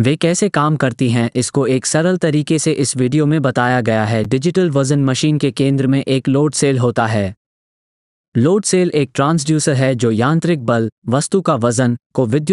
वे कैसे काम करती हैं इसको एक सरल तरीके से इस वीडियो में बताया गया है डिजिटल वजन मशीन के केंद्र में एक लोड सेल होता है लोड सेल एक ट्रांसड्यूसर है जो यांत्रिक बल वस्तु का वजन को विद्युत